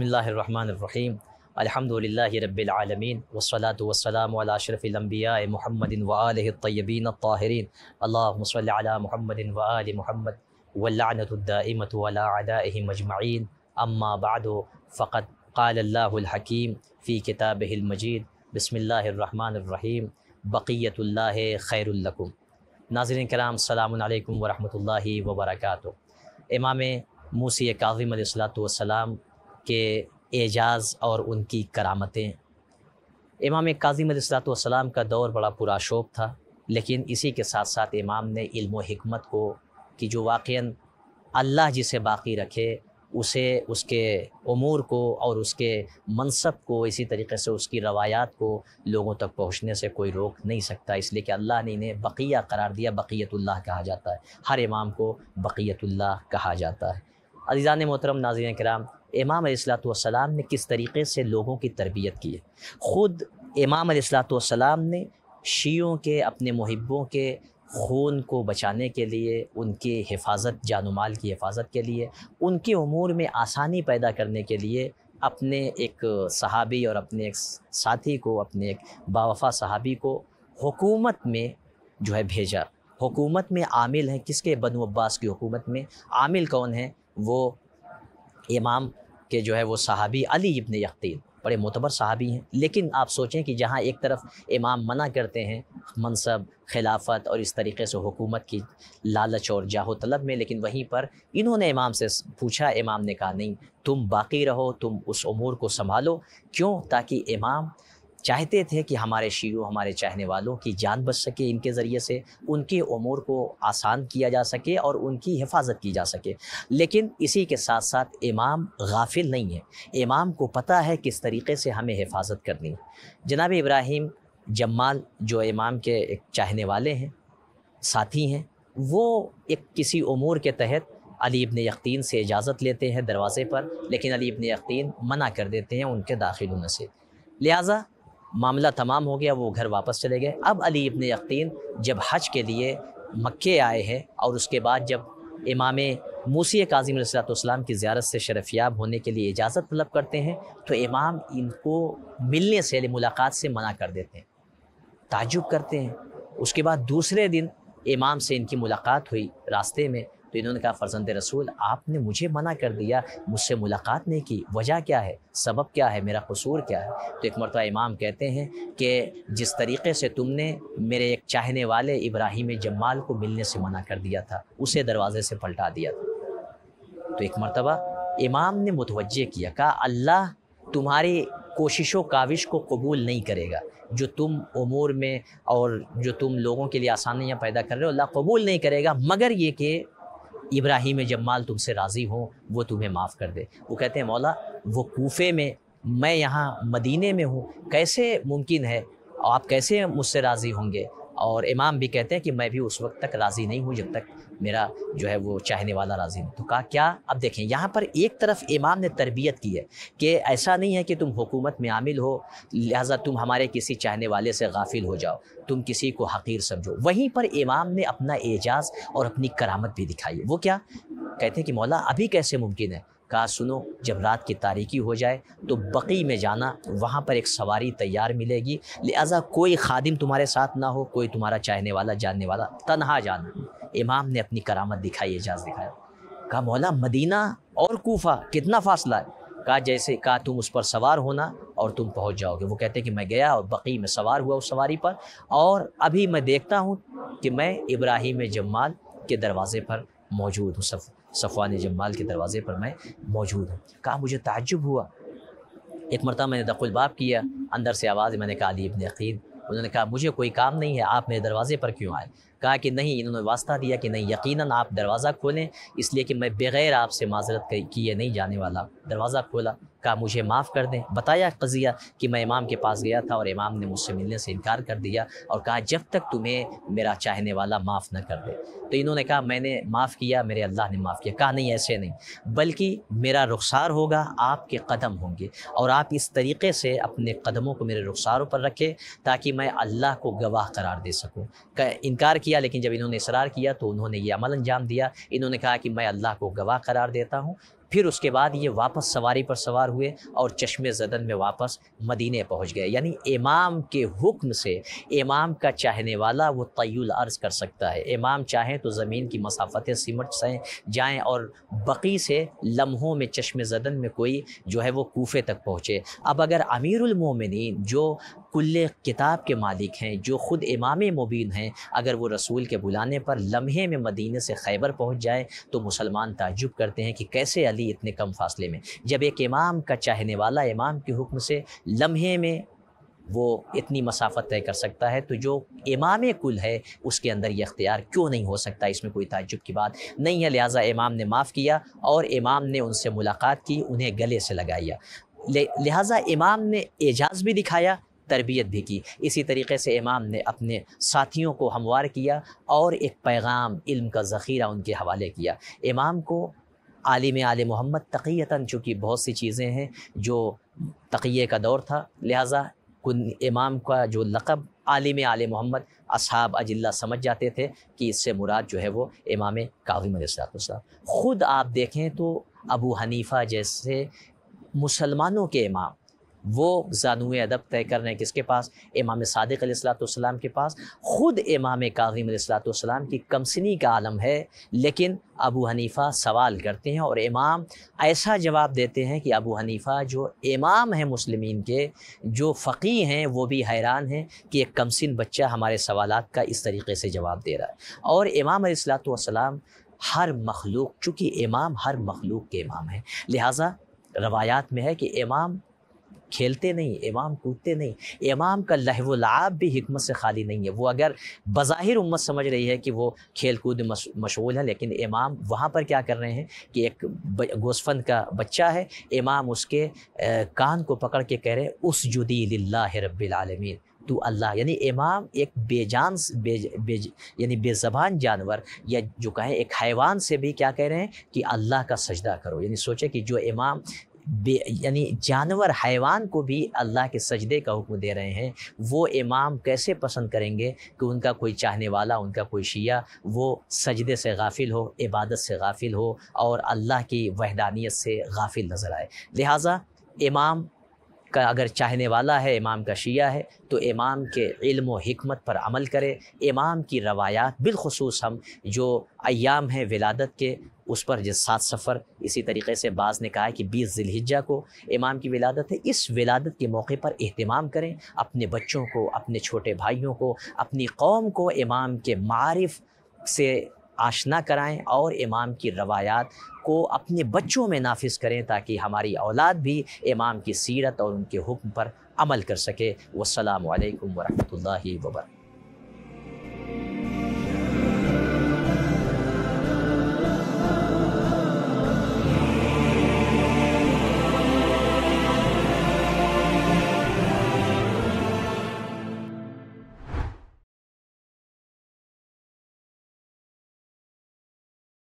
बसमीम अलहमदिल्ला रबालमीन वसलात वसलाम अशरफ़िलम्बिया महमदिन वालतबीन ताहरीन अल्लाह महमदिन वाल महमद वल्लानतमत वालम मजमाइन अम्मा फ़क़त क़ालल्लाहकीम फ़ी किताब मजीद बसमीम बक़ीतुल्ला खैरकुम नाजरन कराम सलामकम वरहमल वबरक इमाम मूसी काजिम सलाम के एजाज़ और उनकी करामतें इमाम काजी मदसलाम का दौर बड़ा पुराशोभ था लेकिन इसी के साथ साथ इमाम ने इल्म हमत को कि जो वाक़ अल्लाह जिसे बाकी रखे उसे उसके अमूर को और उसके मनसब को इसी तरीके से उसकी रवायात को लोगों तक पहुँचने से कोई रोक नहीं सकता इसलिए कि अल्लाह ने इन्हें बकिया करार दिया बकीतुल्लाह कहा जाता है हर इमाम को बकीतुल्लाह कहा जाता है अजीज़ान मोहतरम नाजी कराम इमाम सलाम ने किस तरीके से लोगों की तरबियत की है ख़ुद इमाम सलाम ने शीयों के अपने महब्बों के खून को बचाने के लिए उनकी हिफाजत जानुमाल माल की हिफाजत के लिए उनके अमूर में आसानी पैदा करने के लिए अपने एक सहाबी और अपने एक साथी को अपने एक बावफा सहाबी को हुकूमत में जो है भेजा हुकूमत में आमिल हैं किसके बनु अब्बास की हुकूमत में आमिल कौन है वो इमाम के जो है वो सहाबी अली इबन यकतील बड़े मोतबर सहाबी हैं लेकिन आप सोचें कि जहाँ एक तरफ इमाम मना करते हैं मनसब खिलाफत और इस तरीके से हुकूमत की लालच और जाहो तलब में लेकिन वहीं पर इन्होंने इमाम से पूछा इमाम ने कहा नहीं तुम बाकी रहो तुम उस उमूर को संभालो क्यों ताकि इमाम चाहते थे कि हमारे शीयो हमारे चाहने वालों की जान बच सके इनके ज़रिए से उनके अमूर को आसान किया जा सके और उनकी हिफाजत की जा सके लेकिन इसी के साथ साथ इमाम गाफिल नहीं है इमाम को पता है किस तरीके से हमें हिफाजत करनी है जनाब इब्राहिम जमाल जो इमाम के एक चाहने वाले हैं साथी हैं वो एक किसी अमूर के तहत अली इबन यकीन से इजाज़त लेते हैं दरवाज़े पर लेकिन अली इबन यकीन मना कर देते हैं उनके दाखिल होने से लिहाजा मामला तमाम हो गया वो घर वापस चले गए अब अली इब्ने यकीन जब हज के लिए मक्के आए हैं और उसके बाद जब इमाम मूसी काजिम की ज्यारत से शरफयाब होने के लिए इजाज़त तलब करते हैं तो इमाम इनको मिलने से मुलाकात से मना कर देते हैं ताजुब करते हैं उसके बाद दूसरे दिन इमाम से इनकी मुलाकात हुई रास्ते में तो इन्होंने कहा फ़र्जंद रसूल आपने मुझे मना कर दिया मुझसे मुलाकात नहीं की वजह क्या है सबब क्या है मेरा कसूर क्या है तो एक मरतबा इमाम कहते हैं कि जिस तरीके से तुमने मेरे एक चाहने वाले इब्राहिम जमाल को मिलने से मना कर दिया था उसे दरवाज़े से पलटा दिया था तो एक मरतबा इमाम ने मुतवजह किया कहा अल्लाह तुम्हारी कोशिश काविश को कबूल नहीं करेगा जो तुम उमूर में और जो तुम लोगों के लिए आसानियाँ पैदा कर रहे हो अल्लाह कबूल नहीं करेगा मगर ये कि इब्राहिम जमाल तुमसे राज़ी हों वो तुम्हें माफ़ कर दे वो कहते हैं मौला वो कोफे में मैं यहाँ मदीने में हूँ कैसे मुमकिन है आप कैसे मुझसे राज़ी होंगे और इमाम भी कहते हैं कि मैं भी उस वक्त तक राज़ी नहीं हूँ जब तक मेरा जो है वो चाहने वाला राजी तो कहा क्या अब देखें यहाँ पर एक तरफ इमाम ने तरबियत की है कि ऐसा नहीं है कि तुम हुकूमत में आमिल हो लिहाजा तुम हमारे किसी चाहने वाले से गाफिल हो जाओ तुम किसी को हकीर समझो वहीं पर इमाम ने अपना एजाज़ और अपनी करामत भी दिखाई है वो क्या कहते हैं कि मौला अभी कैसे मुमकिन है कहा सुनो जब रात की तारीकी हो जाए तो बकी में जाना वहाँ पर एक सवारी तैयार मिलेगी लिहाजा कोई खादिम तुम्हारे साथ ना हो कोई तुम्हारा चाहने वाला जानने वाला तनहा जाना इमाम ने अपनी करामत दिखाई एजाज़ दिखाया कहा मौला मदीना और कोफा कितना फासला है कहा जैसे कहा तुम उस पर सवार होना और तुम पहुंच जाओगे वो कहते हैं कि मैं गया और बकी में सवार हुआ उस सवारी पर और अभी मैं देखता हूँ कि मैं इब्राहिम जमाल के दरवाज़े पर मौजूद हूँ सफ सफ़ान जमाल के दरवाज़े पर मैं मौजूद हूँ कहा मुझे ताजुब हुआ एक मरतबा मैंने दखुलबाप किया अंदर से आवाज़ मैंने कहा अली इब्न अकीद उन्होंने कहा मुझे कोई काम नहीं है आप मेरे दरवाज़े पर क्यों आए कहा कि नहीं इन्होंने वास्ता दिया कि नहीं यकीनन आप दरवाज़ा खोलें इसलिए कि मैं बग़ैर आपसे माजरत किए नहीं जाने वाला दरवाज़ा खोला कहा मुझे माफ़ कर दें बताया कज़िया कि मैं इमाम के पास गया था और इमाम ने मुझसे मिलने से इनकार कर दिया और कहा जब तक तुम्हें मेरा चाहने वाला माफ़ न कर दे तो इन्होंने कहा मैंने माफ़ किया मेरे अल्लाह ने माफ़ किया कहा नहीं ऐसे नहीं बल्कि मेरा रुखसार होगा आपके कदम होंगे और आप इस तरीके से अपने कदमों को मेरे रुखसारों पर रखें ताकि मैं अल्लाह को गवाह करार दे सकूँ इनकार किया किया लेकिन जब इन्होंने इसरार किया तो उन्होंने ये अमल अंजाम दिया इन्होंने कहा कि मैं अल्लाह को गवाह करार देता हूँ फिर उसके बाद ये वापस सवारी पर सवार हुए और चश्मे जदन में वापस मदीने पहुँच गए यानी इमाम के हुक्म से इमाम का चाहने वाला वो तय्युल अर्ज़ कर सकता है इमाम चाहें तो ज़मीन की मसाफतें सिमट सें जाएँ और बकी से लम्हों में चश्म जदन में कोई जो है वो कोफे तक पहुँचे अब अगर अमीरमिन जो कुल्ले किताब के मालिक हैं जो ख़ुद इमाम मुबीन हैं अगर वो रसूल के बुलाने पर लम्हे में मदीने से खैबर पहुँच जाए तो मुसलमान ताजुब करते हैं कि कैसे अली दी इतने कम फासले में जब एक इमाम का चाहने वाला इमाम के हुक्म से लम्हे में वो इतनी मसाफत तय कर सकता है तो जो इमाम कुल है उसके अंदर ये अख्तियार क्यों नहीं हो सकता इसमें कोई ताजुब की बात नहीं है लिहाजा इमाम ने माफ़ किया और इमाम ने उनसे मुलाकात की उन्हें गले से लगाया लिहाजा इमाम ने एजाज़ भी दिखाया तरबियत भी की इसी तरीके से इमाम ने अपने साथियों को हमवार किया और एक पैगाम इल्म का ज़ख़ीरा उनके हवाले किया इमाम को आलिम आल मोहम्मद तकीयता चूँकि बहुत सी चीज़ें हैं जो तकीय का दौर था लिहाजा इमाम का जो लक़ब आलिम आल मोहम्मद असहाब अजिल्ला समझ जाते थे कि इससे मुराद जो है वो इमाम काविम ख़ुद आप देखें तो अबू हनीफ़ा जैसे मुसलमानों के इमाम वो जानू अदब तय कर रहे हैं किसके पास इमाम सादक के पास ख़ुद इमाम काजिम सलाम की कमसनी का आलम है लेकिन अबू हनीफ़ा सवाल करते हैं और इमाम ऐसा जवाब देते हैं कि अबू हनीफ़ा जो इमाम हैं मुस्लिम के जो फ़कीह हैं वो भी हैरान हैं कि एक कमसिन बच्चा हमारे सवाल का इस तरीके से जवाब दे रहा है और इमाम सलाम हर मखलूक चूँकि इमाम हर मखलूक के इमाम हैं लिहाजा रवायात में है कि इमाम खेलते नहीं इमाम कूदते नहीं इमाम का लहवलाब भी हमत से खाली नहीं है वो अगर बज़ाहिर उम्मत समझ रही है कि वो खेल कूद मशगूल है लेकिन इमाम वहाँ पर क्या कर रहे हैं कि एक गोसफंद का बच्चा है इमाम उसके कान को पकड़ के कह रहे हैं उस जुदी ला रबालमीन तो अल्लाह यानी इमाम एक बेजान बे, बे यानी बेजबान जानवर या जो कहें एक हैवान से भी क्या कह रहे हैं कि अल्लाह का सजदा करो यानी सोचे कि जो इमाम यानी जानवर हैवान को भी अल्लाह के सजदे का हुक्म दे रहे हैं वो इमाम कैसे पसंद करेंगे कि उनका कोई चाहने वाला उनका कोई शिया वो सजदे से गाफिल हो इबादत से गाफिल हो और अल्लाह की वहदानियत से गाफिल नज़र आए लिहाजा इमाम का अगर चाहने वाला है इमाम का शिया है तो इमाम के इल्म व हमत पर अमल करें इमाम की रवायात बिलखसूस हम जो अयाम हैं विलादत के उस पर जिस सात सफ़र इसी तरीके से बाज़ ने कहा है कि बीस जिलहिजा को इमाम की विलादत है इस विलादत के मौके पर अहतमाम करें अपने बच्चों को अपने छोटे भाइयों को अपनी कौम को इमाम के मारफ से आशना कराएं और इमाम की रवायात को अपने बच्चों में नाफिज करें ताकि हमारी औलाद भी इमाम की सीरत और उनके हुक्म पर अमल कर सके वसलम वरहमल वर्क